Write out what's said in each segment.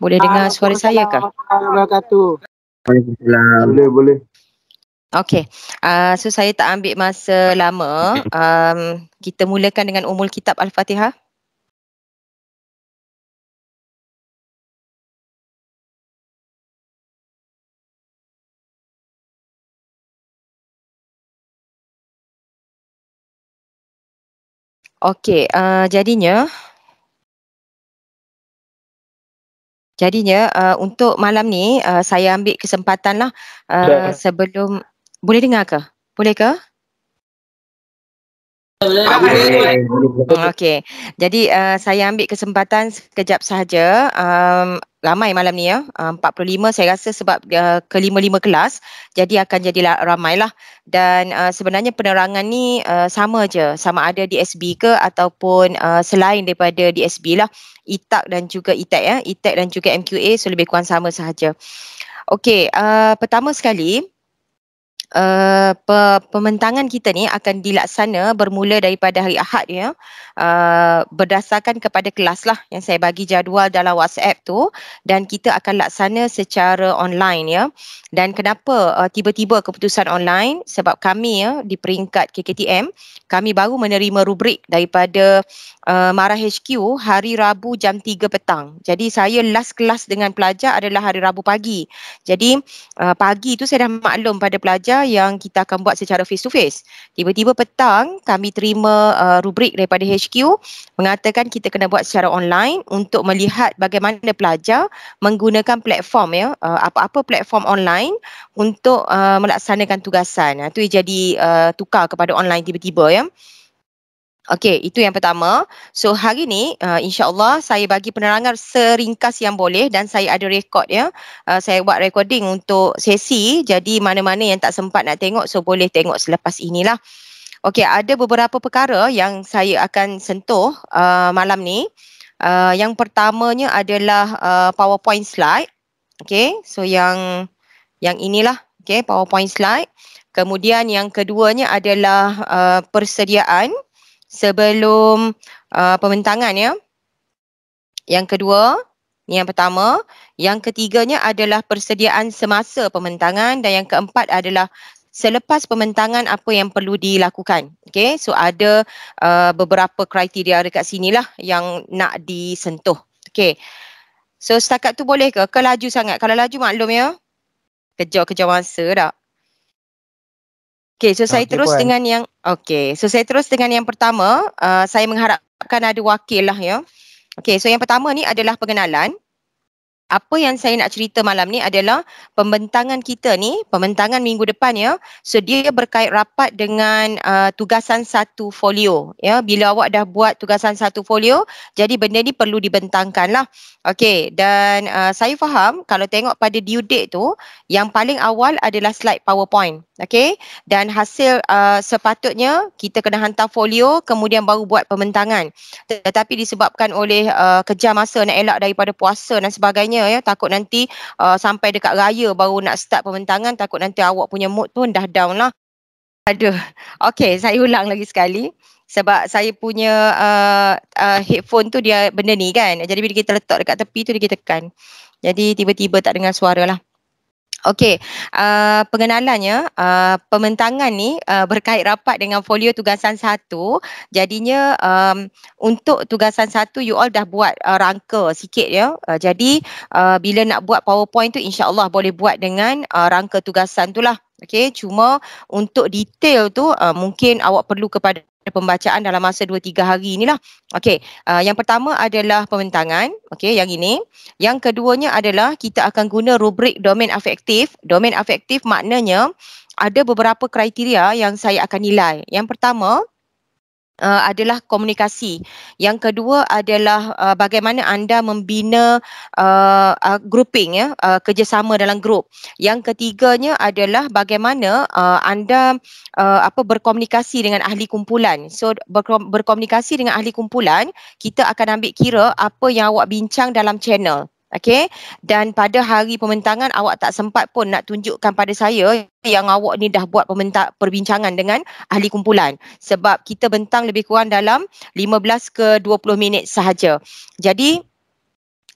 Boleh ah, dengar suara saya ke? Boleh, boleh. Okey. Uh, so saya tak ambil masa lama. Um, kita mulakan dengan umul kitab Al-Fatihah. Okey, uh, jadinya Jadinya uh, untuk malam ni uh, saya ambil kesempatanlah uh, ya. sebelum boleh dengar ke? Boleh ke? Okey. Jadi uh, saya ambil kesempatan sekejap sahaja um, ramai malam ni ya. Ah, uh, 45 saya rasa sebab uh, kelima-lima kelas jadi akan jadi ramailah. Dan uh, sebenarnya penerangan ni uh, sama je sama ada DSB ke ataupun uh, selain daripada DSB lah. ITAC dan juga ITAC ya. ITAC dan juga MQA so lebih kurang sama sahaja. Okey, uh, pertama sekali Uh, pe- pementangan kita ni akan dilaksana bermula daripada hari Ahad ya uh, berdasarkan kepada kelas lah yang saya bagi jadual dalam WhatsApp tu dan kita akan laksana secara online ya dan kenapa uh, tiba-tiba keputusan online sebab kami ya di peringkat KKTM kami baru menerima rubrik daripada uh, eh, Mara HQ hari Rabu jam 3 petang. Jadi saya last kelas dengan pelajar adalah hari Rabu pagi. Jadi uh, pagi itu saya dah maklum pada pelajar yang kita akan buat secara face to face. Tiba-tiba petang kami terima uh, rubrik daripada HQ mengatakan kita kena buat secara online untuk melihat bagaimana pelajar menggunakan platform ya uh, apa-apa platform online untuk uh, melaksanakan tugasan. Itu jadi uh, tukar kepada online tiba-tiba ya. Okey, itu yang pertama. So hari ni uh, insya-Allah saya bagi penerangan seringkas yang boleh dan saya ada rekod ya. Uh, saya buat recording untuk sesi jadi mana-mana yang tak sempat nak tengok so boleh tengok selepas inilah. Okey, ada beberapa perkara yang saya akan sentuh uh, malam ni. Uh, yang pertamanya adalah uh, PowerPoint slide. Okey, so yang yang inilah okey PowerPoint slide. Kemudian yang keduanya adalah uh, persediaan sebelum uh, pembentangan ya. Yang kedua, yang pertama. Yang ketiganya adalah persediaan semasa pembentangan dan yang keempat adalah selepas pembentangan apa yang perlu dilakukan. Okay, so ada uh, beberapa kriteria dekat sinilah yang nak disentuh. Okay, so setakat tu boleh ke? Kelaju sangat. Kalau laju maklum ya. Kejar-kejar masa tak? Okay, so saya terus dengan yang Okey, so saya terus dengan yang pertama. Uh, saya mengharapkan ada wakil lah ya. Okey, so yang pertama ni adalah pengenalan apa yang saya nak cerita malam ni adalah pembentangan kita ni, pembentangan minggu depan ya. So dia berkait rapat dengan uh, tugasan satu folio. Ya, bila awak dah buat tugasan satu folio, jadi benda ni perlu dibentangkan lah. Okay, dan uh, saya faham kalau tengok pada due date tu, yang paling awal adalah slide PowerPoint. Okay, dan hasil uh, sepatutnya kita kena hantar folio kemudian baru buat pembentangan. Tetapi disebabkan oleh uh, kejar masa nak elak daripada puasa dan sebagainya sebagainya ya takut nanti uh, sampai dekat raya baru nak start pembentangan takut nanti awak punya mood tu dah down lah aduh okey saya ulang lagi sekali sebab saya punya uh, uh, headphone tu dia benda ni kan jadi bila kita letak dekat tepi tu dia kita tekan jadi tiba-tiba tak dengar suara lah Okey, uh, pengenalannya, uh, pementangan ni uh, berkait rapat dengan folio tugasan satu. Jadinya um, untuk tugasan satu, you all dah buat uh, rangka sikit ya. Uh, jadi uh, bila nak buat powerpoint tu, insya Allah boleh buat dengan uh, rangka tugasan tu lah. Okey, cuma untuk detail tu uh, mungkin awak perlu kepada pembacaan dalam masa 2-3 hari inilah. Okey, uh, yang pertama adalah pementangan. Okey, yang ini. Yang keduanya adalah kita akan guna rubrik domain afektif. Domain afektif maknanya ada beberapa kriteria yang saya akan nilai. Yang pertama, uh, adalah komunikasi. Yang kedua adalah uh, bagaimana anda membina uh, uh, grouping ya, uh, kerjasama dalam grup. Yang ketiganya adalah bagaimana uh, anda uh, apa berkomunikasi dengan ahli kumpulan. So berkomunikasi dengan ahli kumpulan, kita akan ambil kira apa yang awak bincang dalam channel. Okay. Dan pada hari pembentangan awak tak sempat pun nak tunjukkan pada saya yang awak ni dah buat perbincangan dengan ahli kumpulan. Sebab kita bentang lebih kurang dalam 15 ke 20 minit sahaja. Jadi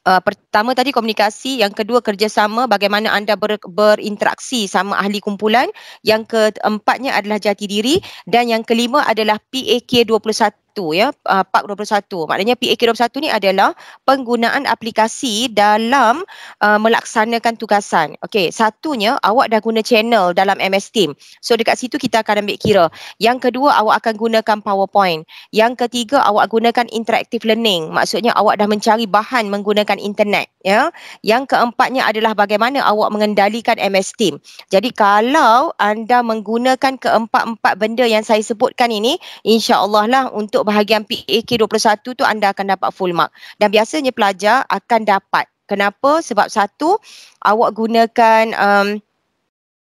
uh, per- pertama tadi komunikasi, yang kedua kerjasama bagaimana anda ber, berinteraksi sama ahli kumpulan, yang keempatnya adalah jati diri dan yang kelima adalah PAK 21 ya ah, pak 21 maknanya PAK 21 ni adalah penggunaan aplikasi dalam uh, melaksanakan tugasan okey satunya awak dah guna channel dalam MS Team so dekat situ kita akan ambil kira yang kedua awak akan gunakan PowerPoint yang ketiga awak gunakan interactive learning maksudnya awak dah mencari bahan menggunakan internet keempat ya yang keempatnya adalah bagaimana awak mengendalikan MS Team jadi kalau anda menggunakan keempat-empat benda yang saya sebutkan ini insyaallah lah untuk bahagian PAK 21 tu anda akan dapat full mark dan biasanya pelajar akan dapat kenapa sebab satu awak gunakan um,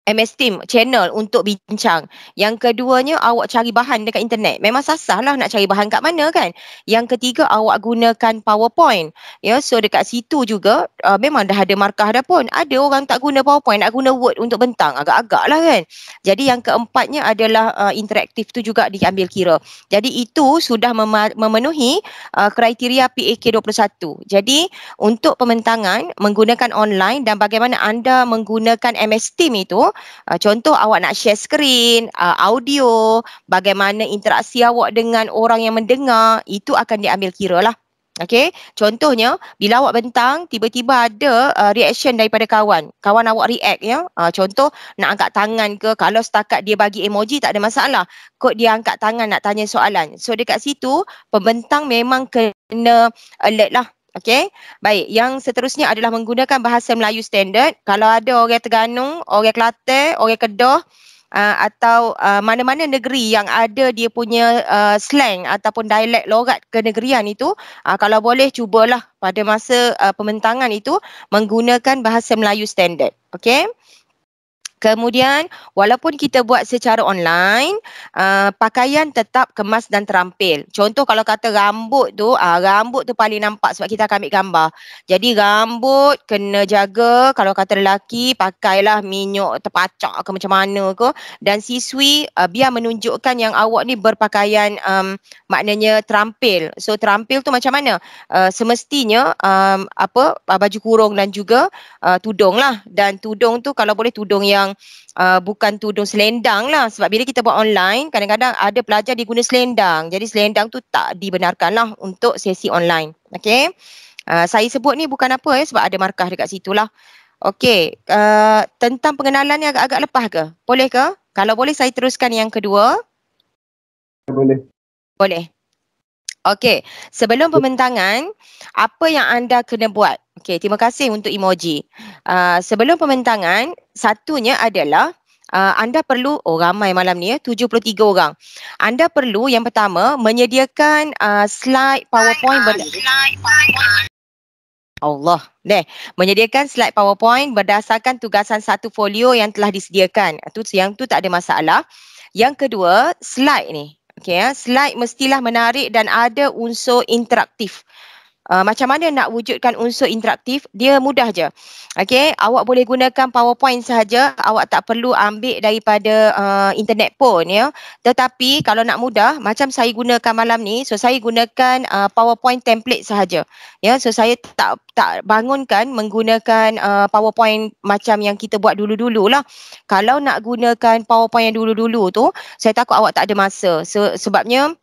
MS Team channel untuk bincang. Yang keduanya awak cari bahan dekat internet. Memang sasah lah nak cari bahan kat mana kan. Yang ketiga awak gunakan PowerPoint. Ya, so dekat situ juga uh, memang dah ada markah dah pun. Ada orang tak guna PowerPoint, nak guna Word untuk bentang. Agak-agak lah kan. Jadi yang keempatnya adalah uh, interaktif tu juga diambil kira. Jadi itu sudah mema- memenuhi uh, kriteria PAK 21. Jadi untuk pembentangan menggunakan online dan bagaimana anda menggunakan MS Team itu Uh, uh, contoh awak nak share screen uh, audio bagaimana interaksi awak dengan orang yang mendengar itu akan diambil kira lah Okay, contohnya bila awak bentang tiba-tiba ada uh, reaction daripada kawan Kawan awak react ya uh, Contoh nak angkat tangan ke Kalau setakat dia bagi emoji tak ada masalah Kod dia angkat tangan nak tanya soalan So dekat situ pembentang memang kena alert lah Okay, Baik, yang seterusnya adalah menggunakan bahasa Melayu standard. Kalau ada orang Terengganu, orang Kelate, orang Kedah uh, atau ah, mana-mana uh, negeri yang ada dia punya uh, slang ataupun dialek logat negerian itu, uh, kalau boleh cubalah pada masa uh, pementangan itu menggunakan bahasa Melayu standard. Okay. Kemudian walaupun kita buat secara online, uh, pakaian tetap kemas dan terampil. Contoh kalau kata rambut tu, uh, rambut tu paling nampak sebab kita akan ambil gambar. Jadi rambut kena jaga kalau kata lelaki pakailah minyak terpacak ke macam mana ke. Dan siswi uh, biar menunjukkan yang awak ni berpakaian um, maknanya terampil. So terampil tu macam mana? Uh, semestinya um, apa baju kurung dan juga uh, tudung lah. Dan tudung tu kalau boleh tudung yang uh, bukan tudung selendang lah sebab bila kita buat online kadang-kadang ada pelajar dia guna selendang jadi selendang tu tak dibenarkan lah untuk sesi online okay uh, saya sebut ni bukan apa ya sebab ada markah dekat situ lah okay uh, tentang pengenalan ni agak-agak lepas ke boleh ke kalau boleh saya teruskan yang kedua boleh boleh Okey, sebelum pembentangan, apa yang anda kena buat? Okey, terima kasih untuk emoji. Uh, sebelum pembentangan, satunya adalah uh, anda perlu, oh ramai malam ni ya, eh, 73 orang. Anda perlu yang pertama menyediakan uh, slide PowerPoint. Ber- Allah, deh, menyediakan slide PowerPoint berdasarkan tugasan satu folio yang telah disediakan. Itu yang tu tak ada masalah. Yang kedua, slide ni. Okay, ya. Eh. slide mestilah menarik dan ada unsur interaktif. Uh, macam mana nak wujudkan unsur interaktif dia mudah je okey awak boleh gunakan powerpoint sahaja awak tak perlu ambil daripada uh, internet pun ya tetapi kalau nak mudah macam saya gunakan malam ni so saya gunakan uh, powerpoint template sahaja ya so saya tak tak bangunkan menggunakan uh, powerpoint macam yang kita buat dulu-dululah kalau nak gunakan powerpoint yang dulu-dulu tu saya takut awak tak ada masa so, sebabnya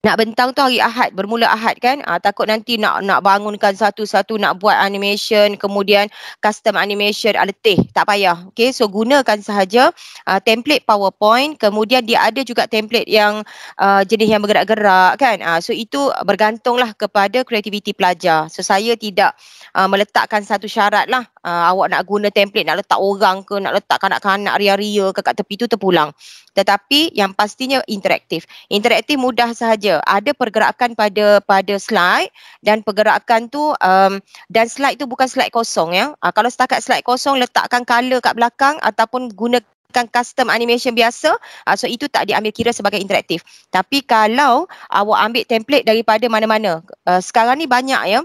nak bentang tu hari Ahad bermula Ahad kan ah, takut nanti nak nak bangunkan satu-satu nak buat animation kemudian custom animation ah, letih tak payah okay? so gunakan sahaja ah, template PowerPoint kemudian dia ada juga template yang ah, jenis yang bergerak-gerak kan ah, so itu bergantunglah kepada kreativiti pelajar so saya tidak ah, meletakkan satu syarat lah uh, awak nak guna template nak letak orang ke nak letak kanak-kanak ria-ria ke kat tepi tu terpulang tetapi yang pastinya interaktif interaktif mudah sahaja ada pergerakan pada pada slide dan pergerakan tu um, dan slide tu bukan slide kosong ya uh, kalau setakat slide kosong letakkan color kat belakang ataupun guna kan custom animation biasa uh, so itu tak diambil kira sebagai interaktif tapi kalau awak ambil template daripada mana-mana uh, sekarang ni banyak ya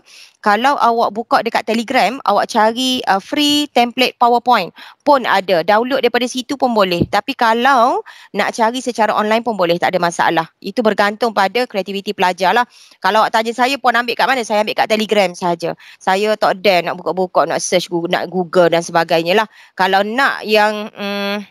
kalau awak buka dekat telegram awak cari uh, free template powerpoint pun ada download daripada situ pun boleh tapi kalau nak cari secara online pun boleh tak ada masalah itu bergantung pada kreativiti pelajar lah kalau awak tanya saya pun ambil kat mana saya ambil kat telegram saja saya tak dare nak buka-buka nak search google, nak google dan sebagainya lah kalau nak yang um,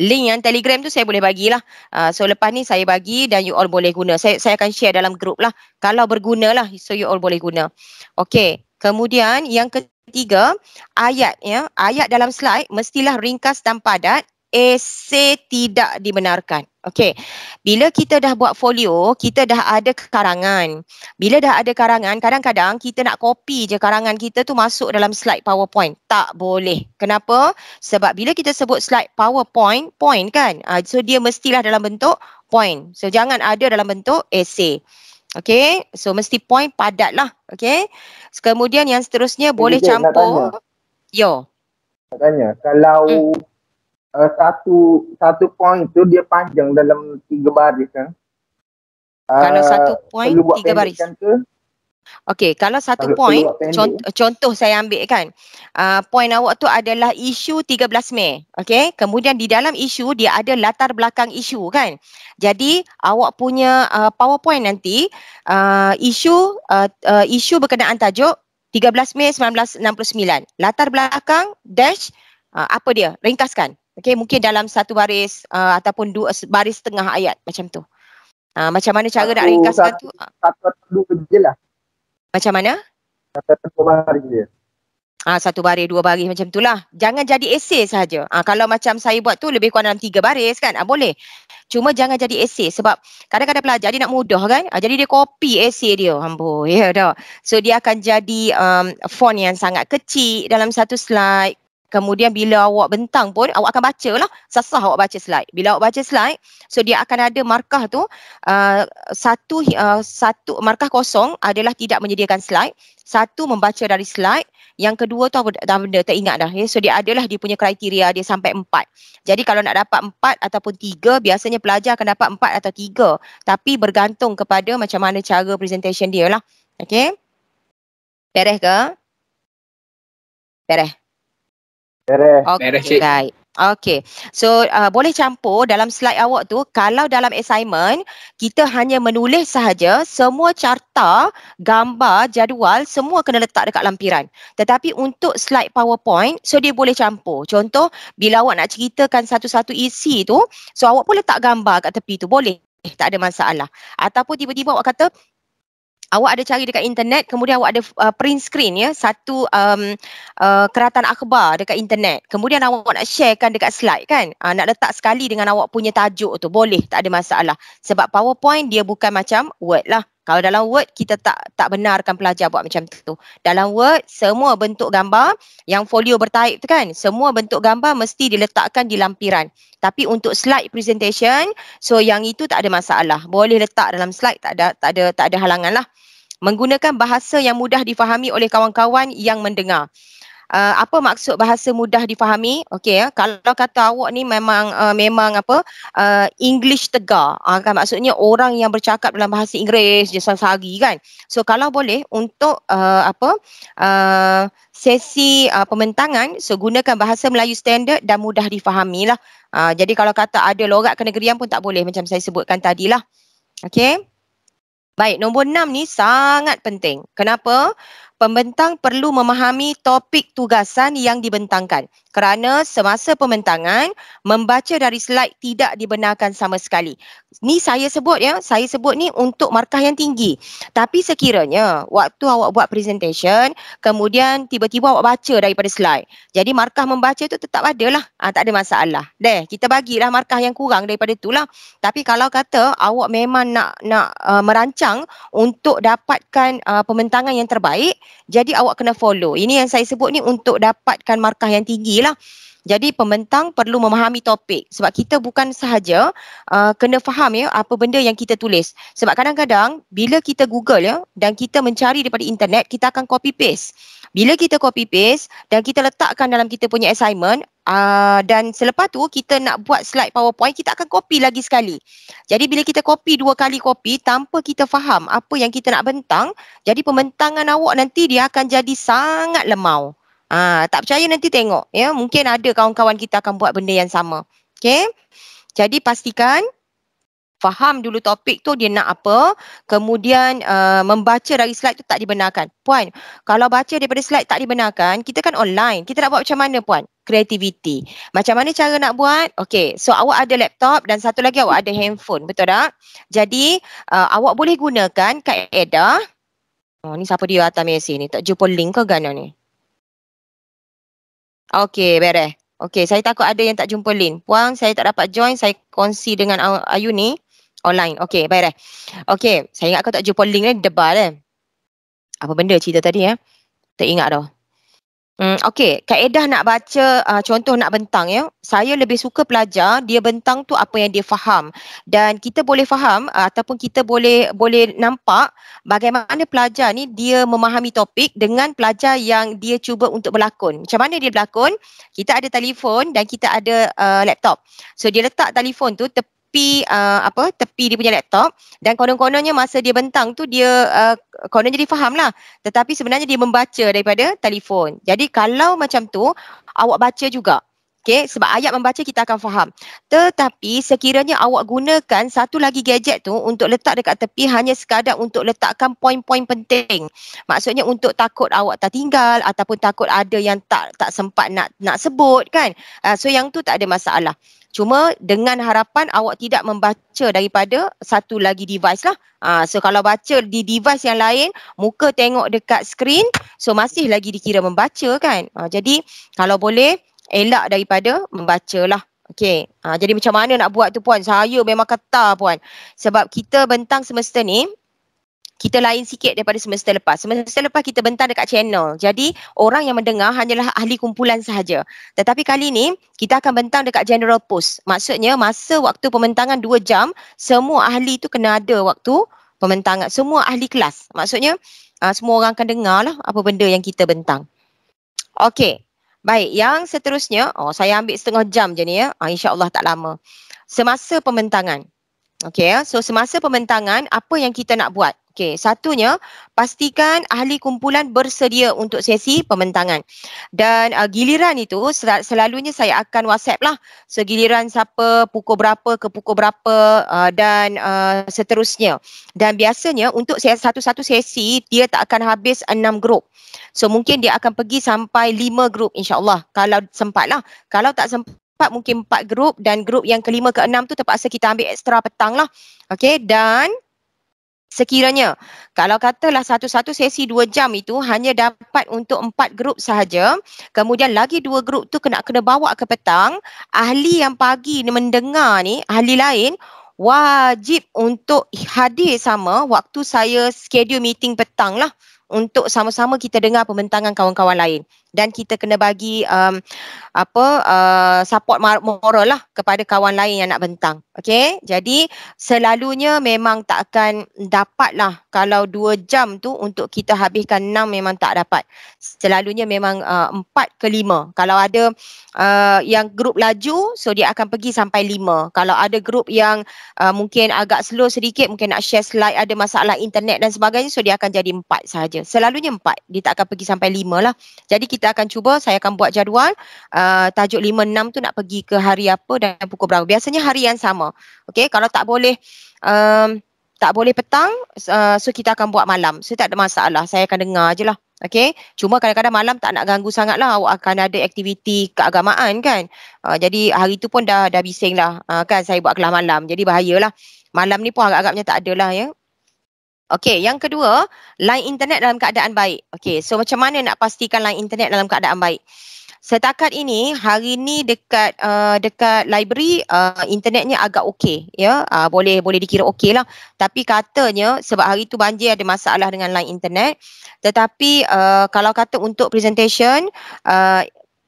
link yang telegram tu saya boleh bagilah. Uh, so lepas ni saya bagi dan you all boleh guna. Saya, saya akan share dalam grup lah. Kalau berguna lah so you all boleh guna. Okay. Kemudian yang ketiga, ayat ya. Ayat dalam slide mestilah ringkas dan padat esei tidak dibenarkan. Okey. Bila kita dah buat folio, kita dah ada karangan. Bila dah ada karangan, kadang-kadang kita nak copy je karangan kita tu masuk dalam slide PowerPoint. Tak boleh. Kenapa? Sebab bila kita sebut slide PowerPoint, point kan? Uh, so dia mestilah dalam bentuk point. So jangan ada dalam bentuk esei. Okey. So mesti point padatlah. Okey. Kemudian yang seterusnya Jadi boleh campur. Yo. tanya, kalau hmm uh, satu satu poin tu dia panjang dalam tiga baris kan? Uh, kalau satu poin tiga baris. kan Ke? Okay, kalau satu poin, contoh, contoh saya ambil kan, uh, eh, poin awak tu adalah isu 13 Mei. Okay, kemudian di dalam isu dia ada latar belakang isu kan. Jadi awak punya uh, powerpoint nanti, uh, isu uh, uh, isu berkenaan tajuk 13 Mei 1969. Latar belakang dash, uh, apa dia? Ringkaskan. Okay, mungkin dalam satu baris uh, ataupun dua baris setengah ayat macam tu. Uh, macam mana cara satu, nak ringkaskan satu, tu? Ah. Satu atau dua je lah. Macam mana? Satu dua baris je. Ah, satu baris, dua baris macam tu lah. Jangan jadi esay sahaja. Ah, kalau macam saya buat tu lebih kurang dalam tiga baris kan. Ah, boleh. Cuma jangan jadi esay sebab kadang-kadang pelajar dia nak mudah kan. Ah, jadi dia copy esay dia. Ambo, ya dah. So dia akan jadi um, font yang sangat kecil dalam satu slide. Kemudian bila awak bentang pun, awak akan baca lah. Sasah awak baca slide. Bila awak baca slide, so dia akan ada markah tu. Uh, satu, uh, satu markah kosong adalah tidak menyediakan slide. Satu membaca dari slide. Yang kedua tu apa dah benda, tak ingat dah. ya. So dia adalah dia punya kriteria dia sampai empat. Jadi kalau nak dapat empat ataupun tiga, biasanya pelajar akan dapat empat atau tiga. Tapi bergantung kepada macam mana cara presentation dia lah. Okay. Pereh ke? Pereh. Beres. Okay. Beres, cik. Baik. Okay. So, uh, boleh campur dalam slide awak tu, kalau dalam assignment, kita hanya menulis sahaja semua carta, gambar, jadual, semua kena letak dekat lampiran. Tetapi untuk slide PowerPoint, so dia boleh campur. Contoh, bila awak nak ceritakan satu-satu isi tu, so awak pun letak gambar kat tepi tu, boleh. Eh, tak ada masalah. Ataupun tiba-tiba awak kata, awak ada cari dekat internet kemudian awak ada uh, print screen ya satu um, uh, keratan akhbar dekat internet kemudian awak nak sharekan dekat slide kan uh, nak letak sekali dengan awak punya tajuk tu boleh tak ada masalah sebab powerpoint dia bukan macam word lah kalau dalam word kita tak tak benarkan pelajar buat macam tu. Dalam word semua bentuk gambar yang folio bertaip tu kan, semua bentuk gambar mesti diletakkan di lampiran. Tapi untuk slide presentation, so yang itu tak ada masalah. Boleh letak dalam slide tak ada tak ada tak ada halangan lah. Menggunakan bahasa yang mudah difahami oleh kawan-kawan yang mendengar uh, apa maksud bahasa mudah difahami okey ya kalau kata awak ni memang uh, memang apa uh, english tegar uh, kan maksudnya orang yang bercakap dalam bahasa inggeris je sehari kan so kalau boleh untuk uh, apa uh, sesi uh, pementangan so gunakan bahasa melayu standard dan mudah difahamilah uh, jadi kalau kata ada logat kenegerian pun tak boleh macam saya sebutkan tadi lah okey Baik, nombor enam ni sangat penting. Kenapa? pembentang perlu memahami topik tugasan yang dibentangkan kerana semasa pembentangan membaca dari slide tidak dibenarkan sama sekali. Ni saya sebut ya, saya sebut ni untuk markah yang tinggi. Tapi sekiranya waktu awak buat presentation, kemudian tiba-tiba awak baca daripada slide. Jadi markah membaca tu tetap ada lah, ha, tak ada masalah. Deh, kita bagilah markah yang kurang daripada tu lah. Tapi kalau kata awak memang nak nak uh, merancang untuk dapatkan uh, pembentangan yang terbaik, jadi awak kena follow. Ini yang saya sebut ni untuk dapatkan markah yang tinggi lah lah. Jadi pembentang perlu memahami topik sebab kita bukan sahaja uh, kena faham ya apa benda yang kita tulis. Sebab kadang-kadang bila kita Google ya dan kita mencari daripada internet kita akan copy paste. Bila kita copy paste dan kita letakkan dalam kita punya assignment uh, dan selepas tu kita nak buat slide PowerPoint kita akan copy lagi sekali. Jadi bila kita copy dua kali copy tanpa kita faham apa yang kita nak bentang, jadi pembentangan awak nanti dia akan jadi sangat lemau. Ah, tak percaya nanti tengok ya. Mungkin ada kawan-kawan kita akan buat benda yang sama. Okay. Jadi pastikan faham dulu topik tu dia nak apa. Kemudian uh, membaca dari slide tu tak dibenarkan. Puan, kalau baca daripada slide tak dibenarkan, kita kan online. Kita nak buat macam mana puan? Kreativiti. Macam mana cara nak buat? Okay, so awak ada laptop dan satu lagi awak ada handphone. Betul tak? Jadi uh, awak boleh gunakan kaedah. Oh, ni siapa dia atas mesin ni? Tak jumpa link ke gana ni? Okay, beres. Okay, saya takut ada yang tak jumpa link. Puan, saya tak dapat join. Saya kongsi dengan Ayu ni online. Okay, beres. Okay, saya ingat kau tak jumpa link ni debal eh. Apa benda cerita tadi eh? Tak ingat dah. Hmm, okay, kaedah nak baca uh, contoh nak bentang ya. Saya lebih suka pelajar dia bentang tu apa yang dia faham dan kita boleh faham uh, ataupun kita boleh boleh nampak bagaimana pelajar ni dia memahami topik dengan pelajar yang dia cuba untuk berlakon. Macam mana dia berlakon? Kita ada telefon dan kita ada uh, laptop. So dia letak telefon tu tep tepi uh, apa tepi dia punya laptop dan konon-kononnya masa dia bentang tu dia uh, konon jadi lah. tetapi sebenarnya dia membaca daripada telefon jadi kalau macam tu awak baca juga Okay, sebab ayat membaca kita akan faham. Tetapi sekiranya awak gunakan satu lagi gadget tu untuk letak dekat tepi hanya sekadar untuk letakkan poin-poin penting. Maksudnya untuk takut awak tak tinggal ataupun takut ada yang tak tak sempat nak nak sebut kan. Uh, so yang tu tak ada masalah. Cuma dengan harapan awak tidak membaca daripada satu lagi device lah. Ha, so kalau baca di device yang lain, muka tengok dekat skrin, so masih lagi dikira membaca kan. Ha, jadi kalau boleh elak daripada membaca lah. Okay. Ha, jadi macam mana nak buat tu puan? Saya memang kata puan. Sebab kita bentang semesta ni, kita lain sikit daripada semester lepas. Semester lepas kita bentang dekat channel. Jadi orang yang mendengar hanyalah ahli kumpulan sahaja. Tetapi kali ini kita akan bentang dekat general post. Maksudnya masa waktu pementangan 2 jam, semua ahli itu kena ada waktu pementangan. Semua ahli kelas. Maksudnya uh, semua orang akan dengar lah apa benda yang kita bentang. Okay. Baik, yang seterusnya, oh saya ambil setengah jam je ni ya. Ah, InsyaAllah tak lama. Semasa pementangan. Okay, ya. so semasa pementangan, apa yang kita nak buat? Okey, satunya pastikan ahli kumpulan bersedia untuk sesi pembentangan. Dan uh, giliran itu sel- selalunya saya akan WhatsApp lah. Segiliran siapa, pukul berapa ke pukul berapa uh, dan uh, seterusnya. Dan biasanya untuk ses- satu-satu sesi dia tak akan habis enam grup. So mungkin dia akan pergi sampai lima grup insyaAllah kalau sempat lah. Kalau tak sempat empat mungkin empat grup dan grup yang kelima ke enam tu terpaksa kita ambil ekstra petang lah. okey dan Sekiranya kalau katalah satu-satu sesi dua jam itu hanya dapat untuk empat grup sahaja, kemudian lagi dua grup tu kena kena bawa ke petang, ahli yang pagi ni mendengar ni, ahli lain wajib untuk hadir sama waktu saya schedule meeting petang lah untuk sama-sama kita dengar pembentangan kawan-kawan lain dan kita kena bagi um, apa uh, support moral lah kepada kawan lain yang nak bentang. Okay, jadi selalunya memang tak akan dapat lah kalau dua jam tu untuk kita habiskan enam memang tak dapat. Selalunya memang uh, empat uh, ke lima. Kalau ada uh, yang grup laju, so dia akan pergi sampai lima. Kalau ada grup yang uh, mungkin agak slow sedikit, mungkin nak share slide, ada masalah internet dan sebagainya, so dia akan jadi empat saja. Selalunya empat, dia tak akan pergi sampai lima lah. Jadi kita kita akan cuba saya akan buat jadual uh, tajuk 5 6 tu nak pergi ke hari apa dan pukul berapa. Biasanya hari yang sama. Okey, kalau tak boleh um, tak boleh petang uh, so kita akan buat malam. So tak ada masalah. Saya akan dengar je lah. Okay. Cuma kadang-kadang malam tak nak ganggu sangat lah. Awak akan ada aktiviti keagamaan kan. Uh, jadi hari tu pun dah dah bising lah. Uh, kan saya buat kelas malam. Jadi bahayalah. Malam ni pun agak-agaknya tak ada lah ya. Okey, yang kedua, line internet dalam keadaan baik. Okey, so macam mana nak pastikan line internet dalam keadaan baik? Setakat ini, hari ini dekat uh, dekat library uh, internetnya agak okey, ya. Uh, boleh boleh dikira okey lah. Tapi katanya sebab hari itu banjir ada masalah dengan line internet. Tetapi uh, kalau kata untuk presentation, uh,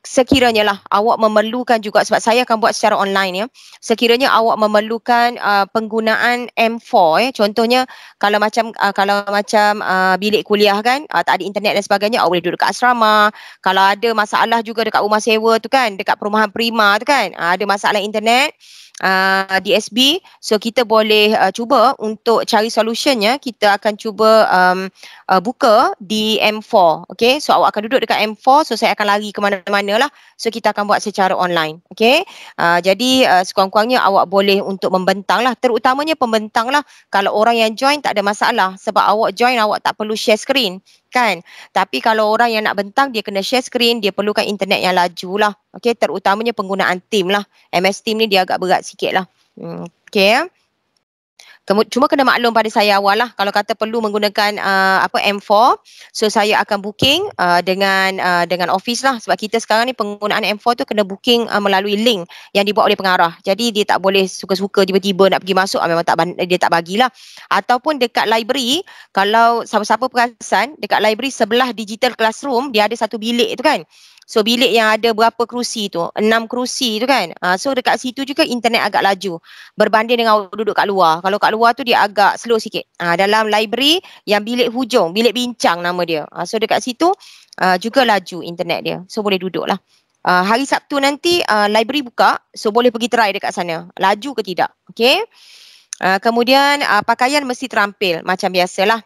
sekiranya lah awak memerlukan juga sebab saya akan buat secara online ya. Sekiranya awak memerlukan uh, penggunaan M4 ya. Contohnya kalau macam uh, kalau macam uh, bilik kuliah kan uh, tak ada internet dan sebagainya awak boleh duduk dekat asrama. Kalau ada masalah juga dekat rumah sewa tu kan, dekat perumahan prima tu kan, uh, ada masalah internet uh, ah, DSB so kita boleh uh, cuba untuk cari solutionnya kita akan cuba um, uh, buka di M4 okay so awak akan duduk dekat M4 so saya akan lari ke mana-mana lah so kita akan buat secara online okay uh, jadi uh, sekurang-kurangnya awak boleh untuk membentang lah terutamanya pembentang lah kalau orang yang join tak ada masalah sebab awak join awak tak perlu share screen kan. Tapi kalau orang yang nak bentang, dia kena share screen, dia perlukan internet yang laju lah. Okey, terutamanya penggunaan team lah. MS Team ni dia agak berat sikit lah. Hmm, okay, ya. Kemud cuma kena maklum pada saya awal lah kalau kata perlu menggunakan uh, apa M4 so saya akan booking uh, dengan uh, dengan office lah sebab kita sekarang ni penggunaan M4 tu kena booking uh, melalui link yang dibuat oleh pengarah jadi dia tak boleh suka-suka tiba-tiba nak pergi masuk uh, memang tak dia tak bagilah ataupun dekat library kalau siapa-siapa perasan dekat library sebelah digital classroom dia ada satu bilik tu kan So bilik yang ada berapa kerusi tu? Enam kerusi tu kan? Uh, so dekat situ juga internet agak laju berbanding dengan awak duduk kat luar. Kalau kat luar tu dia agak slow sikit. Uh, dalam library yang bilik hujung, bilik bincang nama dia. Uh, so dekat situ uh, juga laju internet dia. So boleh duduk lah. Uh, hari Sabtu nanti uh, library buka. So boleh pergi try dekat sana. Laju ke tidak? Okay. Uh, kemudian uh, pakaian mesti terampil macam biasalah.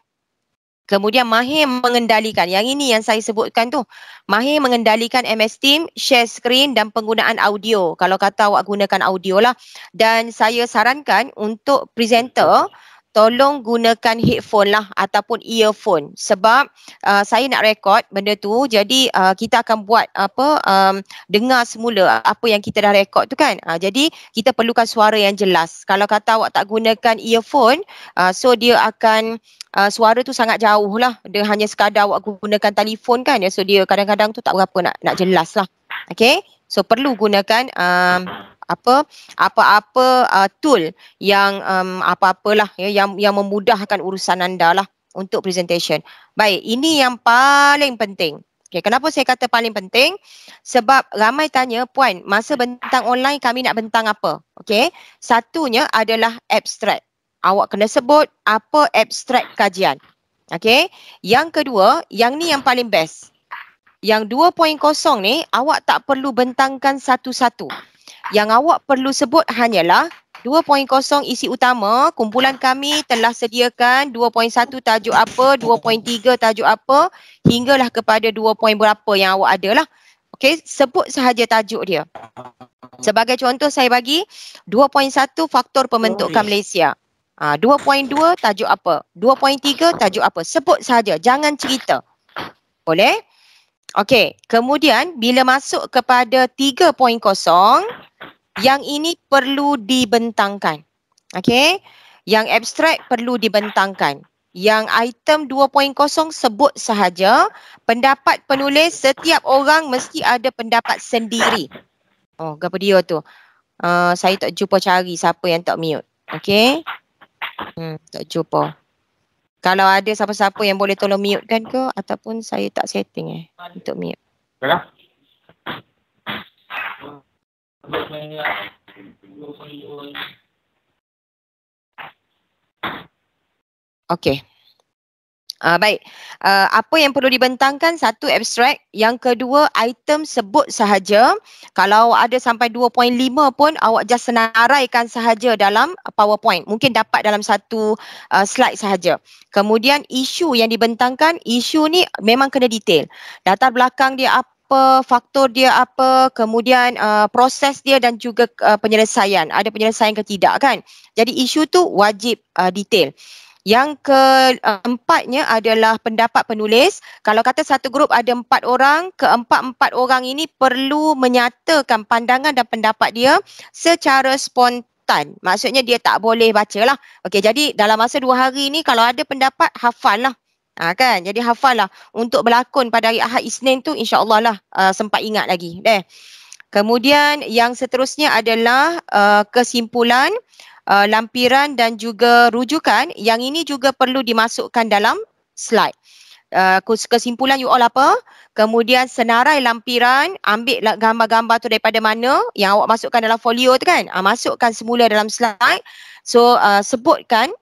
Kemudian mahir mengendalikan. Yang ini yang saya sebutkan tu. Mahir mengendalikan MS Team, share screen dan penggunaan audio. Kalau kata awak gunakan audio lah. Dan saya sarankan untuk presenter, tolong gunakan headphone lah ataupun earphone sebab uh, saya nak record benda tu jadi uh, kita akan buat apa um, dengar semula apa yang kita dah record tu kan uh, jadi kita perlukan suara yang jelas kalau kata awak tak gunakan earphone uh, so dia akan Uh, suara tu sangat jauh lah. Dia hanya sekadar awak gunakan telefon kan. So dia kadang-kadang tu tak berapa nak, nak jelas lah. Okay. So perlu gunakan um, apa apa-apa uh, tool yang um, apa-apalah ya yang yang memudahkan urusan anda lah untuk presentation. Baik, ini yang paling penting. Okay, kenapa saya kata paling penting? Sebab ramai tanya, Puan, masa bentang online kami nak bentang apa? Okay, satunya adalah abstract. Awak kena sebut apa abstract kajian. Okay, yang kedua, yang ni yang paling best. Yang 2.0 ni, awak tak perlu bentangkan satu-satu. Yang awak perlu sebut hanyalah 2.0 isi utama, kumpulan kami telah sediakan 2.1 tajuk apa, 2.3 tajuk apa, hinggalah kepada 2 point berapa yang awak ada lah. Okey, sebut sahaja tajuk dia. Sebagai contoh saya bagi 2.1 faktor pembentukan Malaysia. Ha, 2.2 tajuk apa, 2.3 tajuk apa, sebut sahaja, jangan cerita. Boleh? Okey, kemudian bila masuk kepada 3.0, yang ini perlu dibentangkan. Okay. Yang abstrak perlu dibentangkan. Yang item 2.0 sebut sahaja pendapat penulis setiap orang mesti ada pendapat sendiri. Oh, gapo dia tu? Uh, saya tak jumpa cari siapa yang tak mute. Okay. Hmm, tak jumpa. Kalau ada siapa-siapa yang boleh tolong mute kan ke ataupun saya tak setting eh untuk mute. Tengah. Okey. Uh, baik. Uh, apa yang perlu dibentangkan? Satu, abstrak. Yang kedua, item sebut sahaja. Kalau ada sampai 2.5 pun, awak just senaraikan sahaja dalam PowerPoint. Mungkin dapat dalam satu uh, slide sahaja. Kemudian, isu yang dibentangkan, isu ni memang kena detail. Datar belakang dia apa? apa, faktor dia apa, kemudian uh, proses dia dan juga uh, penyelesaian. Ada penyelesaian ke tidak kan? Jadi isu tu wajib uh, detail. Yang keempatnya adalah pendapat penulis. Kalau kata satu grup ada empat orang, keempat-empat orang ini perlu menyatakan pandangan dan pendapat dia secara spontan. Maksudnya dia tak boleh bacalah. Okey, jadi dalam masa dua hari ini kalau ada pendapat, hafal lah. Ha, kan? Jadi hafal lah untuk berlakon pada hari Ahad Isnin tu insyaAllah lah uh, sempat ingat lagi. Deh. Kemudian yang seterusnya adalah uh, kesimpulan, uh, lampiran dan juga rujukan yang ini juga perlu dimasukkan dalam slide. Uh, kesimpulan you all apa? Kemudian senarai lampiran, ambil lah gambar-gambar tu daripada mana yang awak masukkan dalam folio tu kan? Uh, masukkan semula dalam slide. So uh, sebutkan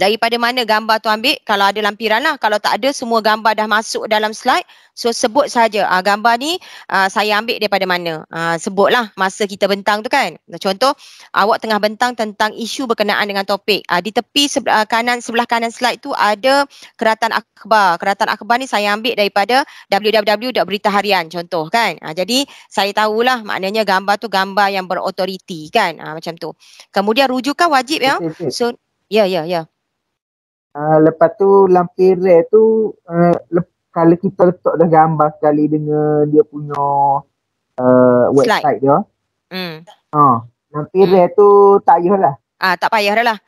daripada mana gambar tu ambil kalau ada lampiran lah kalau tak ada semua gambar dah masuk dalam slide so sebut saja uh, ah, gambar ni uh, saya ambil daripada mana uh, ah, sebutlah masa kita bentang tu kan contoh awak tengah bentang tentang isu berkenaan dengan topik uh, di tepi sebelah uh, kanan sebelah kanan slide tu ada keratan akhbar keratan akhbar ni saya ambil daripada www.beritaharian contoh kan uh, jadi saya tahulah maknanya gambar tu gambar yang berautoriti kan uh, macam tu kemudian rujukan wajib ya so ya yeah, ya yeah, ya yeah. Uh, lepas tu lampir rare tu uh, kalau kita letak dah gambar sekali dengan dia punya uh, website Slide. dia. Hmm. Uh, lampir rare hmm. tu tak payah lah. Ah, tak payah dah lah.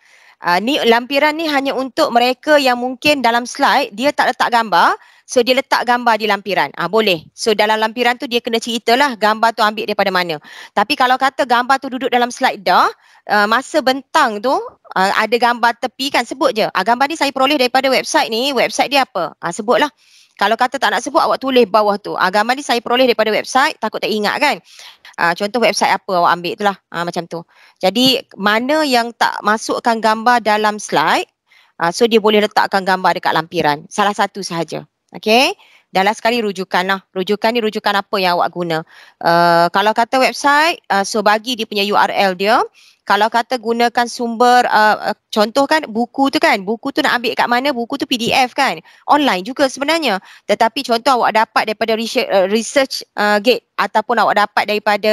Uh, ni lampiran ni hanya untuk mereka yang mungkin dalam slide dia tak letak gambar So dia letak gambar di lampiran. Ah boleh. So dalam lampiran tu dia kena ceritalah gambar tu ambil daripada mana. Tapi kalau kata gambar tu duduk dalam slider, uh, ah, masa bentang tu uh, ada gambar tepi kan sebut je. Ah gambar ni saya peroleh daripada website ni. Website dia apa? Ah sebutlah. Kalau kata tak nak sebut awak tulis bawah tu. Ah gambar ni saya peroleh daripada website, takut tak ingat kan. Ah contoh website apa awak ambil itulah. Ah macam tu. Jadi mana yang tak masukkan gambar dalam slide, uh, so dia boleh letakkan gambar dekat lampiran. Salah satu sahaja. Okay. Dalam sekali rujukan lah. Rujukan ni rujukan apa yang awak guna. Uh, kalau kata website, uh, so bagi dia punya URL dia kalau kata gunakan sumber uh, uh, contoh kan buku tu kan buku tu nak ambil kat mana buku tu PDF kan online juga sebenarnya tetapi contoh awak dapat daripada research, uh, research uh, gate ataupun awak dapat daripada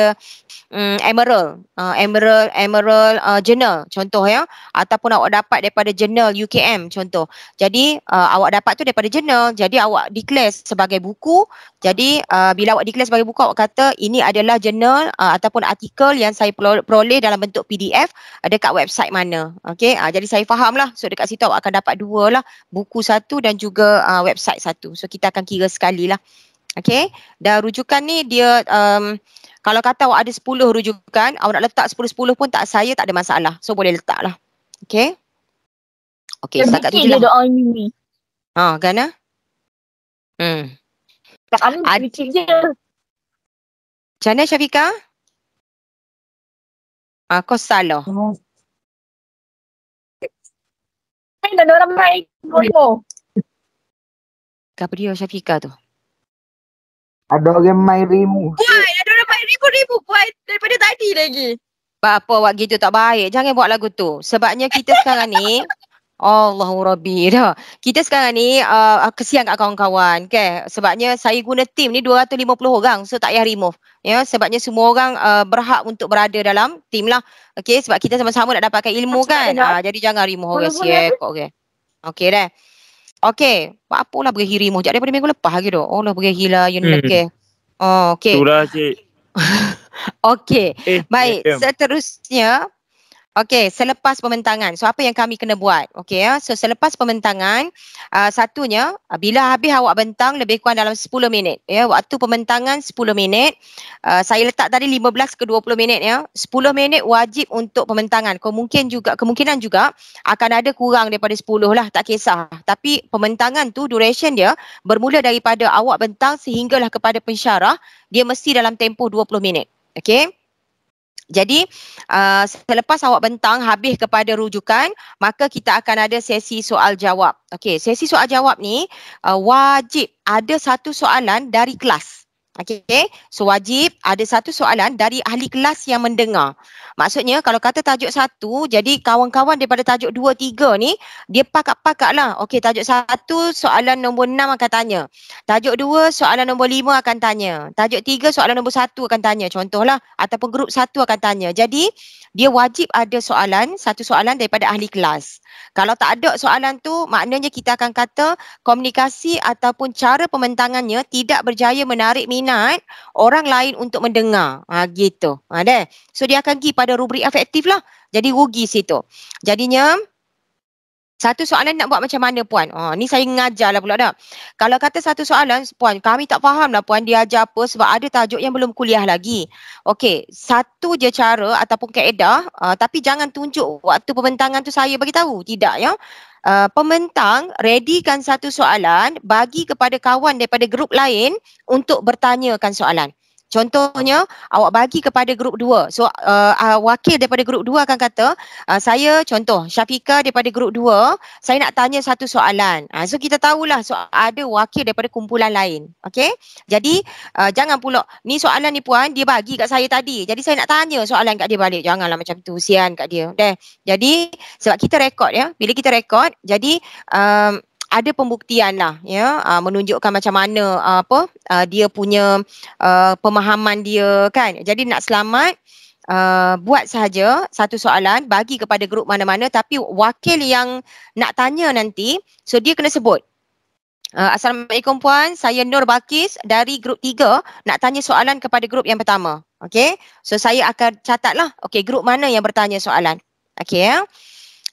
um, Emerald uh, Emerald Emerald uh, Journal contoh ya ataupun awak dapat daripada journal UKM contoh jadi uh, awak dapat tu daripada journal jadi awak declare sebagai buku jadi uh, bila awak declare sebagai buku awak kata ini adalah journal uh, ataupun artikel yang saya peroleh dalam bentuk PDF PDF dekat website mana. Okay, uh, ah, jadi saya faham lah. So dekat situ awak akan dapat dua lah. Buku satu dan juga uh, website satu. So kita akan kira sekali lah. Okay, dan rujukan ni dia... Um, kalau kata awak ada 10 rujukan, awak nak letak 10-10 pun tak saya tak ada masalah. So boleh letak lah. Okay. Okay, Terbikin setakat tu lah. Dia doa ni. Gana? Ha, ha? Hmm. Tak ada Ad- je. Macam mana Ah, kau salah. Oh. Ay, ada orang main Mario. Gabriel Syafiqah tu. Ada orang main Rimu. Buat, ada orang main ribu-ribu buat daripada tadi lagi. Apa-apa buat gitu tak baik. Jangan buat lagu tu. Sebabnya kita sekarang ni Allahu Rabbi dah. Kita sekarang ni uh, kesian kat kawan-kawan okay? sebabnya saya guna team ni 250 orang so tak payah remove. Ya sebabnya semua orang uh, berhak untuk berada dalam tim lah. okay sebab kita sama-sama nak dapatkan ilmu Macam kan. Ha, jadi jangan remove orang sia okay okey. Okey dah. okay buat apalah berhi remove jadi daripada minggu lepas lagi doh. Allah berhi lah you hmm. okay. Oh okey. Itulah cik. okey. Eh, Baik, eh, seterusnya eh. Okey, selepas pementangan, So apa yang kami kena buat? Okey ya. So selepas pementangan, uh, satunya uh, bila habis awak bentang lebih kurang dalam 10 minit. Ya, waktu pementangan 10 minit. Uh, saya letak tadi 15 ke 20 minit ya. 10 minit wajib untuk pembentangan. Kemungkinan juga kemungkinan juga akan ada kurang daripada 10 lah, tak kisah. Tapi pementangan tu duration dia bermula daripada awak bentang sehinggalah kepada pensyarah, dia mesti dalam tempoh 20 minit. Okey? Jadi uh, selepas awak bentang habis kepada rujukan, maka kita akan ada sesi soal jawab. Okey, sesi soal jawab ni uh, wajib ada satu soalan dari kelas. Okay, so wajib ada satu soalan dari ahli kelas yang mendengar. Maksudnya kalau kata tajuk satu, jadi kawan-kawan daripada tajuk dua, tiga ni, dia pakat-pakat lah. Okay, tajuk satu soalan nombor enam akan tanya. Tajuk dua soalan nombor lima akan tanya. Tajuk tiga soalan nombor satu akan tanya contohlah. Ataupun grup satu akan tanya. Jadi dia wajib ada soalan, satu soalan daripada ahli kelas. Kalau tak ada soalan tu, maknanya kita akan kata komunikasi ataupun cara pementangannya tidak berjaya menarik minat minat orang lain untuk mendengar. Ha, gitu. Ha, So dia akan pergi pada rubrik afektif lah. Jadi rugi situ. Jadinya satu soalan nak buat macam mana puan? Ha, ni saya ngajar lah pula dah. Kalau kata satu soalan puan, kami tak faham lah puan dia ajar apa sebab ada tajuk yang belum kuliah lagi. Okey, satu je cara ataupun kaedah uh, ah, tapi jangan tunjuk waktu pembentangan tu saya bagi tahu. Tidak ya. Uh, pementang readykan satu soalan bagi kepada kawan daripada grup lain untuk bertanyakan soalan. Contohnya awak bagi kepada grup dua So uh, uh, wakil daripada grup dua akan kata, uh, saya contoh Syafika daripada grup dua saya nak tanya satu soalan. Uh, so kita tahulah so ada wakil daripada kumpulan lain. Okay. Jadi uh, jangan pula ni soalan ni puan dia bagi kat saya tadi. Jadi saya nak tanya soalan kat dia balik. Janganlah macam tu sian kat dia. Deh. Jadi sebab kita rekod ya. Bila kita rekod jadi um, ada pembuktian lah ya uh, menunjukkan macam mana uh, apa uh, dia punya uh, pemahaman dia kan jadi nak selamat Uh, buat sahaja satu soalan bagi kepada grup mana-mana tapi wakil yang nak tanya nanti so dia kena sebut uh, Assalamualaikum Puan, saya Nur Bakis dari grup tiga, nak tanya soalan kepada grup yang pertama Okay, so saya akan catatlah okay, grup mana yang bertanya soalan Okay ya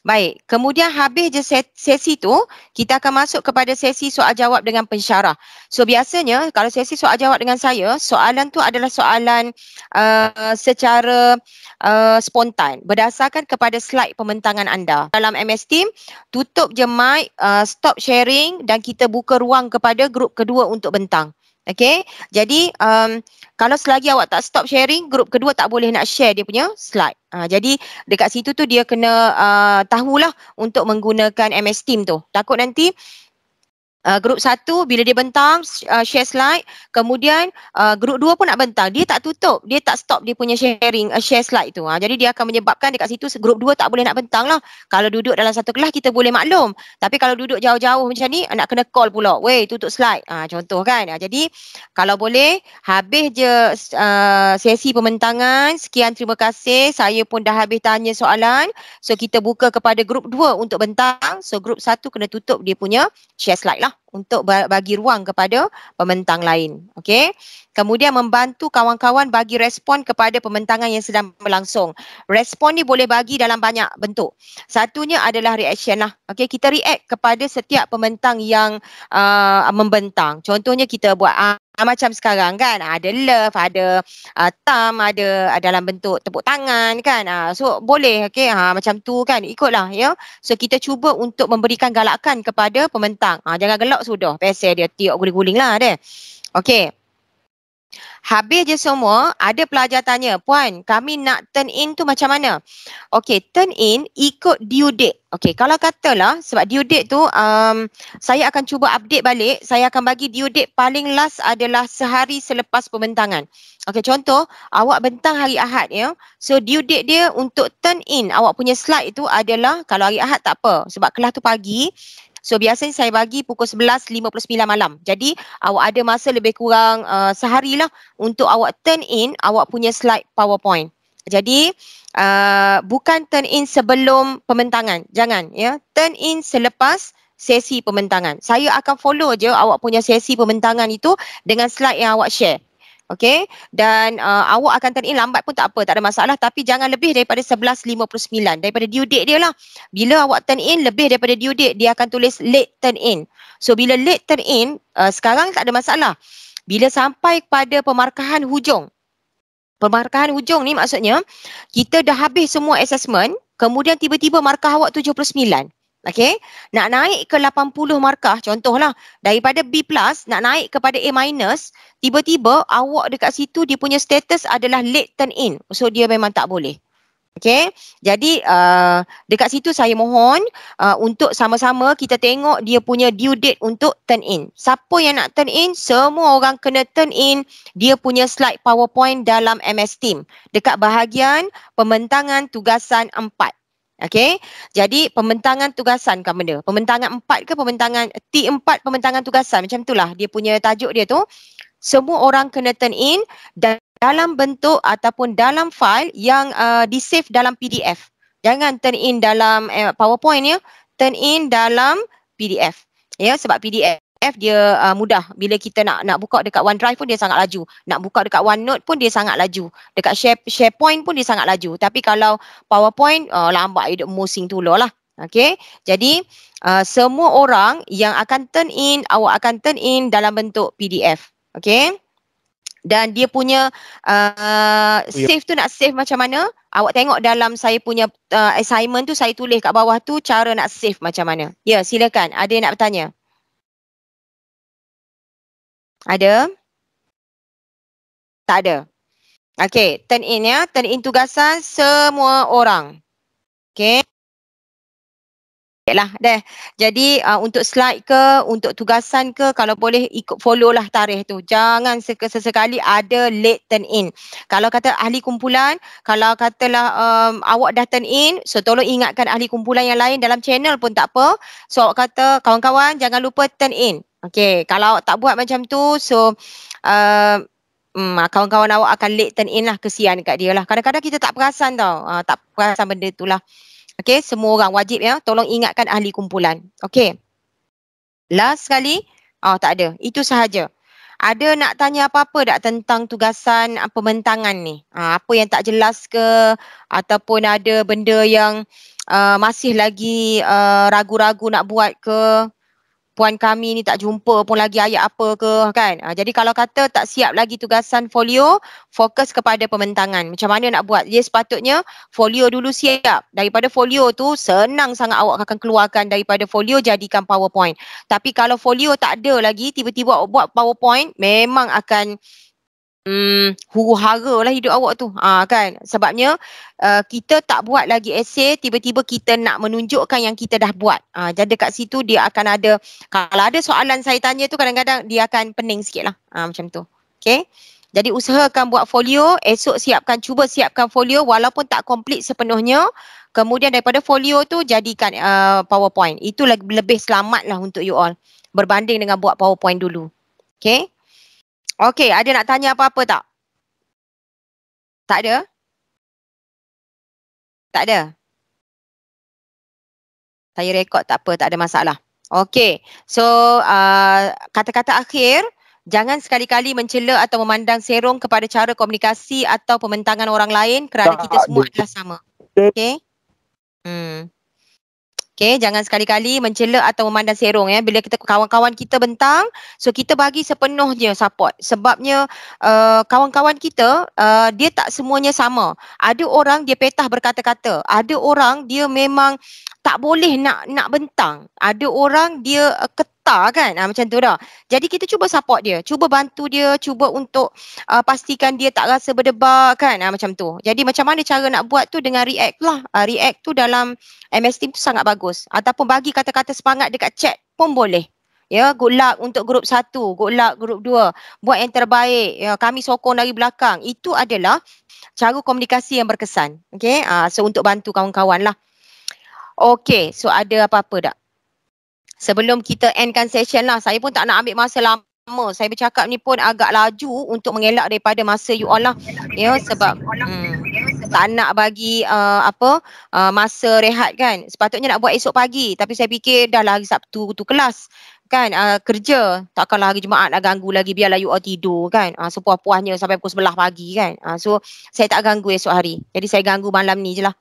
Baik, kemudian habis je sesi tu, kita akan masuk kepada sesi soal jawab dengan pensyarah. So biasanya kalau sesi soal jawab dengan saya, soalan tu adalah soalan uh, secara uh, spontan berdasarkan kepada slide pementangan anda. Dalam MS Team, tutup je mic, uh, stop sharing dan kita buka ruang kepada grup kedua untuk bentang. Okay, jadi um, kalau selagi awak tak stop sharing, grup kedua tak boleh nak share dia punya slide. Uh, jadi dekat situ tu dia kena uh, tahulah untuk menggunakan MS Team tu. Takut nanti uh, uh, grup satu bila dia bentang uh, share slide kemudian uh, grup dua pun nak bentang dia tak tutup dia tak stop dia punya sharing uh, share slide tu uh, jadi dia akan menyebabkan dekat situ grup dua tak boleh nak bentang lah kalau duduk dalam satu kelas kita boleh maklum tapi kalau duduk jauh-jauh macam ni nak kena call pula weh tutup slide uh, contoh kan uh, jadi kalau boleh habis je uh, sesi pementangan sekian terima kasih saya pun dah habis tanya soalan so kita buka kepada grup dua untuk bentang so grup satu kena tutup dia punya share slide lah untuk bagi ruang kepada pementang lain. Okey. Kemudian membantu kawan-kawan bagi respon kepada pementangan yang sedang berlangsung. Respon ni boleh bagi dalam banyak bentuk. Satunya adalah reaction lah. Okey, kita react kepada setiap pementang yang uh, membentang. Contohnya kita buat uh, Uh, macam sekarang kan ah, ada love, ada uh, ah, tam, ada uh, dalam bentuk tepuk tangan kan. Uh, so boleh okay ha macam tu kan ikutlah ya. So kita cuba untuk memberikan galakan kepada pementang. Uh, jangan gelak sudah. Pesel dia tiok guling-guling lah dia. okay. Habis je semua, ada pelajar tanya, Puan, kami nak turn in tu macam mana? Okay, turn in ikut due date. Okay, kalau katalah, sebab due date tu, um, saya akan cuba update balik, saya akan bagi due date paling last adalah sehari selepas pembentangan. Okay, contoh, awak bentang hari Ahad, ya. So, due date dia untuk turn in awak punya slide itu adalah, kalau hari Ahad tak apa, sebab kelas tu pagi, So biasanya saya bagi pukul 11.59 malam. Jadi awak ada masa lebih kurang uh, sehari lah untuk awak turn in awak punya slide PowerPoint. Jadi uh, bukan turn in sebelum pementangan. Jangan ya. Turn in selepas sesi pementangan. Saya akan follow je awak punya sesi pementangan itu dengan slide yang awak share. Okay. Dan uh, awak akan turn in lambat pun tak apa. Tak ada masalah. Tapi jangan lebih daripada 11.59. Daripada due date dia lah. Bila awak turn in lebih daripada due date, dia akan tulis late turn in. So, bila late turn in, uh, sekarang tak ada masalah. Bila sampai pada pemarkahan hujung. Pemarkahan hujung ni maksudnya, kita dah habis semua assessment, kemudian tiba-tiba markah awak 79. Okay. Nak naik ke 80 markah contohlah daripada B plus nak naik kepada A minus tiba-tiba awak dekat situ dia punya status adalah late turn in. So dia memang tak boleh. Okay. Jadi uh, dekat situ saya mohon uh, untuk sama-sama kita tengok dia punya due date untuk turn in. Siapa yang nak turn in, semua orang kena turn in dia punya slide powerpoint dalam MS Team. Dekat bahagian pementangan tugasan 4. Okay. Jadi pembentangan tugasan kan benda. Pembentangan empat ke pembentangan T empat pembentangan tugasan. Macam itulah dia punya tajuk dia tu. Semua orang kena turn in dalam bentuk ataupun dalam file yang uh, di save dalam PDF. Jangan turn in dalam eh, PowerPoint ya. Turn in dalam PDF. Ya sebab PDF. F dia uh, mudah bila kita nak nak buka dekat OneDrive pun dia sangat laju nak buka dekat OneNote pun dia sangat laju dekat share, SharePoint pun dia sangat laju tapi kalau PowerPoint uh, lambat hidup musing tu lah Okay, jadi uh, semua orang yang akan turn in, awak akan turn in dalam bentuk PDF. Okay, dan dia punya uh, oh, ya. save tu nak save macam mana? Awak tengok dalam saya punya uh, assignment tu, saya tulis kat bawah tu cara nak save macam mana. Ya, yeah, silakan. Ada yang nak bertanya? Ada? Tak ada. Okay, turn in ya. Turn in tugasan semua orang. Okay. Yalah, deh. Jadi uh, untuk slide ke, untuk tugasan ke, kalau boleh ikut follow lah tarikh tu. Jangan sesekali ada late turn in. Kalau kata ahli kumpulan, kalau katalah um, awak dah turn in, so tolong ingatkan ahli kumpulan yang lain dalam channel pun tak apa. So awak kata, kawan-kawan jangan lupa turn in. Okay, kalau tak buat macam tu, so uh, um, kawan-kawan awak akan late turn in lah kesian kat dia lah. Kadang-kadang kita tak perasan tau, uh, tak perasan benda tu lah. Okay, semua orang wajib ya, tolong ingatkan ahli kumpulan. Okay, last sekali, oh tak ada, itu sahaja. Ada nak tanya apa-apa tak tentang tugasan uh, pementangan ni? Uh, apa yang tak jelas ke ataupun ada benda yang uh, masih lagi uh, ragu-ragu nak buat ke? puan kami ni tak jumpa pun lagi ayat apa ke kan. Ha, jadi kalau kata tak siap lagi tugasan folio, fokus kepada pembentangan. Macam mana nak buat? Dia ya, sepatutnya folio dulu siap. Daripada folio tu senang sangat awak akan keluarkan daripada folio jadikan powerpoint. Tapi kalau folio tak ada lagi, tiba-tiba buat powerpoint memang akan Hmm, huru-hara lah hidup awak tu ha, kan sebabnya uh, kita tak buat lagi esay tiba-tiba kita nak menunjukkan yang kita dah buat ha, jadi kat situ dia akan ada kalau ada soalan saya tanya tu kadang-kadang dia akan pening sikit lah ha, macam tu okay jadi usahakan buat folio esok siapkan cuba siapkan folio walaupun tak komplit sepenuhnya kemudian daripada folio tu jadikan uh, powerpoint itu lebih selamat lah untuk you all berbanding dengan buat powerpoint dulu okay Okey, ada nak tanya apa-apa tak? Tak ada? Tak ada? Saya rekod tak apa, tak ada masalah. Okey, so uh, kata-kata uh, akhir, jangan sekali-kali mencela atau memandang serong kepada cara komunikasi atau pementangan orang lain kerana tak kita semua adalah sama. Okey? Hmm. Okay, jangan sekali-kali mencela atau memandang serong ya. Bila kita kawan-kawan kita bentang, so kita bagi sepenuhnya support. Sebabnya uh, kawan-kawan kita, uh, dia tak semuanya sama. Ada orang dia petah berkata-kata. Ada orang dia memang tak boleh nak nak bentang. Ada orang dia uh, ketat harta kan ha, macam tu dah jadi kita cuba support dia cuba bantu dia cuba untuk uh, pastikan dia tak rasa berdebar kan ha, macam tu jadi macam mana cara nak buat tu dengan react lah uh, react tu dalam MS Team tu sangat bagus ataupun bagi kata-kata semangat dekat chat pun boleh Ya, good luck untuk grup satu, good luck grup dua. Buat yang terbaik. Ya, kami sokong dari belakang. Itu adalah cara komunikasi yang berkesan. Okay, uh, so untuk bantu kawan-kawan lah. Okay, so ada apa-apa tak? sebelum kita endkan session lah saya pun tak nak ambil masa lama Saya bercakap ni pun agak laju untuk mengelak daripada masa you all lah. Ya yeah, sebab hmm, tak nak bagi uh, apa uh, masa rehat kan. Sepatutnya nak buat esok pagi tapi saya fikir dah lah hari Sabtu tu kelas kan uh, kerja. Takkanlah hari Jumaat nak ganggu lagi biarlah you all tidur kan. Uh, ah, sepuas-puasnya sampai pukul sebelah pagi kan. Uh, so saya tak ganggu esok hari. Jadi saya ganggu malam ni je lah.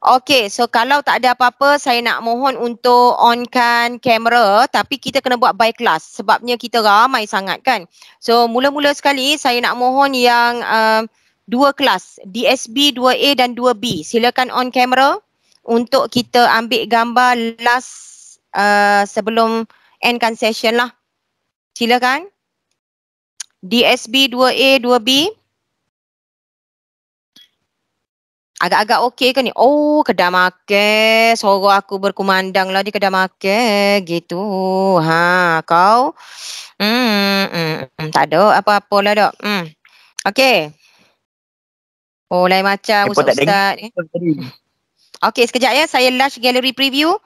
Okey, so kalau tak ada apa-apa, saya nak mohon untuk onkan kamera tapi kita kena buat by class sebabnya kita ramai sangat kan. So, mula-mula sekali saya nak mohon yang uh, dua kelas, DSB 2A dan 2B. Silakan on kamera untuk kita ambil gambar last uh, sebelum endkan session lah. Silakan. DSB 2A, 2B. Agak-agak okey kan ni. Oh, kedai makan. Suara aku berkumandang lah di kedai makan. Gitu. Ha, kau. Hmm, hmm, hmm. Tak ada apa-apa lah dok. Hmm. Okey. Oh, lain macam Depo ustaz Eh. Okey, sekejap ya. Saya lush gallery preview.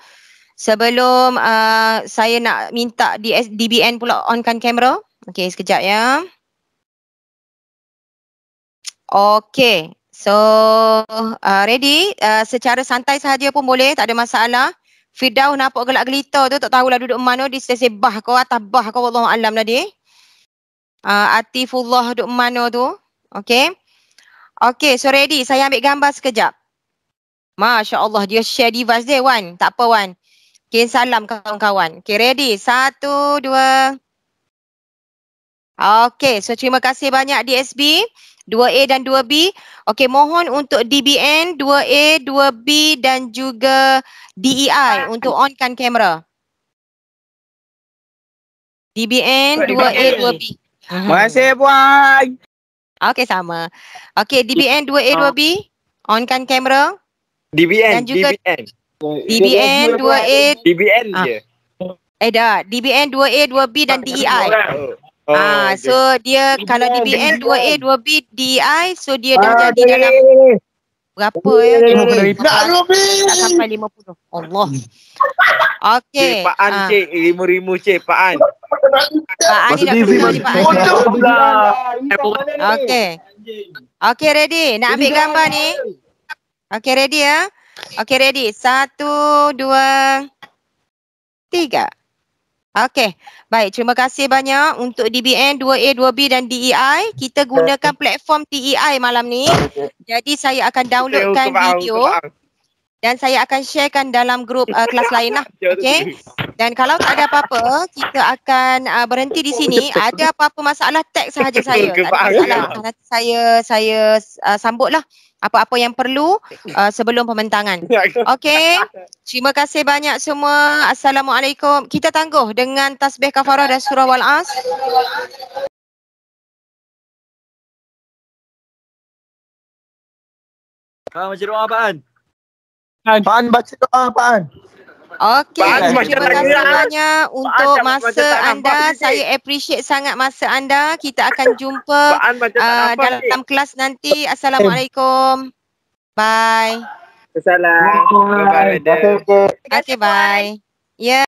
Sebelum uh, saya nak minta DS, DBN pula onkan kamera. Okey, sekejap ya. Okey. So, uh, ready? Uh, secara santai sahaja pun boleh, tak ada masalah. Firdaus nampak gelak gelita tu, tak tahulah duduk mana, di sisi bah kau atas bah kau, Allah Alam tadi. Uh, Atifullah duduk mana tu. Okay. Okay, so ready. Saya ambil gambar sekejap. Masya Allah, dia share device dia, Wan. Tak apa, Wan. Okay, salam kawan-kawan. Okay, ready. Satu, dua. Okay, so terima kasih banyak DSB. 2A dan 2B. Okey, mohon untuk DBN 2A, 2B dan juga DEI ah. untuk onkan kamera. DBN 2A, 2B. Masih buat. Okey, sama. Okey, DBN 2A, 2B. Onkan kamera. DBN, dan juga DBN. DBN 2A. DBN je. Ah. Eh dah, DBN 2A, 2B dan ah, DEI. Oh, ah, ah okay. so dia kalau di DBN 2A 2B DI so dia dah jadi okay. dalam berapa okay. ya? Lah, tak lebih. sampai 50. Allah. Hmm. Okey. Pak An ah. cik rimu-rimu cik Pak An. Pak An dah busy, busy, Pak Okey. Okey ready nak ambil gambar ni. Okey ready ya. Okey ready. Satu, dua, tiga. Okey. Baik, terima kasih banyak untuk DBN 2A, 2B dan DEI. Kita gunakan platform TEI malam ni. Jadi saya akan downloadkan video dan saya akan sharekan dalam grup uh, kelas lain lah. Okay. Dan kalau tak ada apa-apa, kita akan uh, berhenti di sini. Ada apa-apa masalah, tag sahaja saya. Tak Nanti saya, saya uh, lah apa-apa yang perlu uh, sebelum pementangan. Ya okay. Terima kasih banyak semua. Assalamualaikum. Kita tangguh dengan Tasbih Kafarah dan Surah Wal'as. Kau macam rumah apaan? Pak An baca doa Pak An. Okey, terima kasih banyak untuk Pak masa Pak anda. Saya appreciate sangat masa anda. Kita akan jumpa uh, dalam ini. kelas nanti. Assalamualaikum. Bye. Assalamualaikum. Bye. Okay, bye. Ya. Yeah.